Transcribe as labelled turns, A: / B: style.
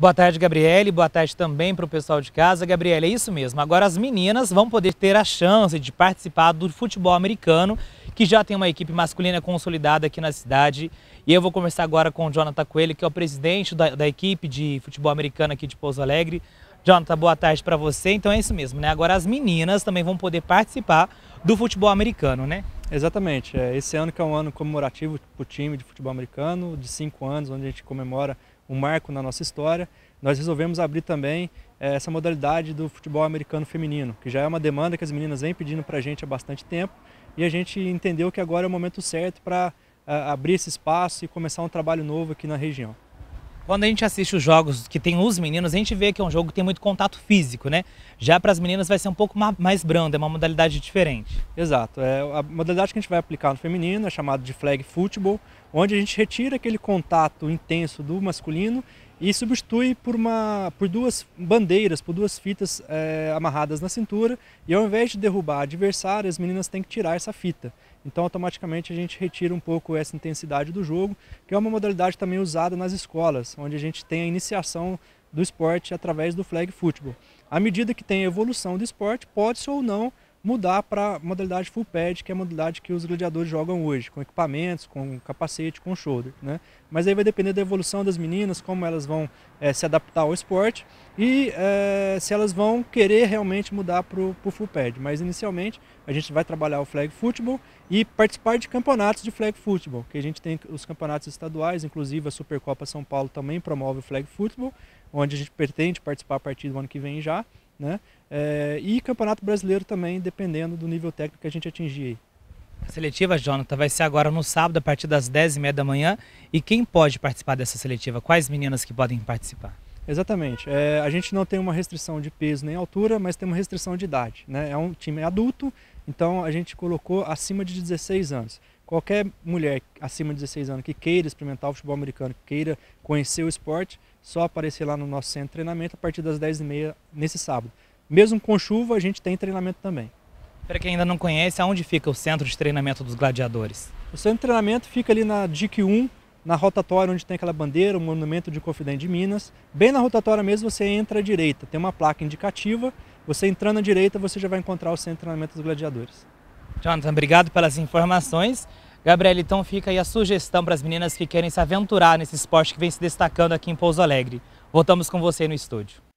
A: Boa tarde, Gabriele. Boa tarde também para o pessoal de casa. Gabriele, é isso mesmo. Agora as meninas vão poder ter a chance de participar do futebol americano, que já tem uma equipe masculina consolidada aqui na cidade. E eu vou conversar agora com o Jonathan Coelho, que é o presidente da, da equipe de futebol americano aqui de Pouso Alegre. Jonathan, boa tarde para você. Então é isso mesmo, né? Agora as
B: meninas também vão poder participar do futebol americano, né? Exatamente. É, esse ano que é um ano comemorativo para o time de futebol americano, de cinco anos, onde a gente comemora um marco na nossa história, nós resolvemos abrir também eh, essa modalidade do futebol americano feminino, que já é uma demanda que as meninas vêm pedindo para a gente há bastante tempo e a gente entendeu que agora é o momento certo para eh, abrir esse espaço e começar um trabalho novo aqui na região. Quando a gente assiste os
A: jogos que tem os meninos, a gente vê que é um jogo que tem muito contato físico, né? Já para as meninas vai ser um pouco
B: mais brando, é uma modalidade diferente. Exato. É, a modalidade que a gente vai aplicar no feminino é chamada de flag football, onde a gente retira aquele contato intenso do masculino e substitui por, uma, por duas bandeiras, por duas fitas é, amarradas na cintura, e ao invés de derrubar a adversária, as meninas têm que tirar essa fita. Então, automaticamente, a gente retira um pouco essa intensidade do jogo, que é uma modalidade também usada nas escolas, onde a gente tem a iniciação do esporte através do flag football. À medida que tem a evolução do esporte, pode-se ou não mudar para a modalidade full pad, que é a modalidade que os gladiadores jogam hoje, com equipamentos, com capacete, com shoulder. Né? Mas aí vai depender da evolução das meninas, como elas vão é, se adaptar ao esporte e é, se elas vão querer realmente mudar para o full pad. Mas inicialmente a gente vai trabalhar o flag football e participar de campeonatos de flag football, que a gente tem os campeonatos estaduais, inclusive a Supercopa São Paulo também promove o flag football, onde a gente pretende participar a partir do ano que vem já né? É, e Campeonato Brasileiro também, dependendo do nível técnico que a gente atingir.
A: A seletiva, Jonathan, vai ser agora no sábado, a partir das 10h30 da manhã. E quem pode participar dessa seletiva? Quais meninas que podem participar?
B: Exatamente. É, a gente não tem uma restrição de peso nem altura, mas tem uma restrição de idade. Né? É um time adulto, então a gente colocou acima de 16 anos qualquer mulher acima de 16 anos que queira experimentar o futebol americano, que queira conhecer o esporte, só aparecer lá no nosso centro de treinamento a partir das 10h30 nesse sábado. Mesmo com chuva, a gente tem treinamento também.
A: Para quem ainda não conhece, aonde fica o centro de treinamento dos gladiadores?
B: O centro de treinamento fica ali na DIC 1, na rotatória onde tem aquela bandeira, o monumento de Confidente de Minas. Bem na rotatória mesmo você entra à direita, tem uma placa indicativa. Você entrando à direita, você já vai encontrar o centro de treinamento dos gladiadores.
A: Jonathan, obrigado pelas informações. Gabriel, então fica aí a sugestão para as meninas que querem se aventurar nesse esporte que vem se destacando aqui em Pouso Alegre. Voltamos com você no estúdio.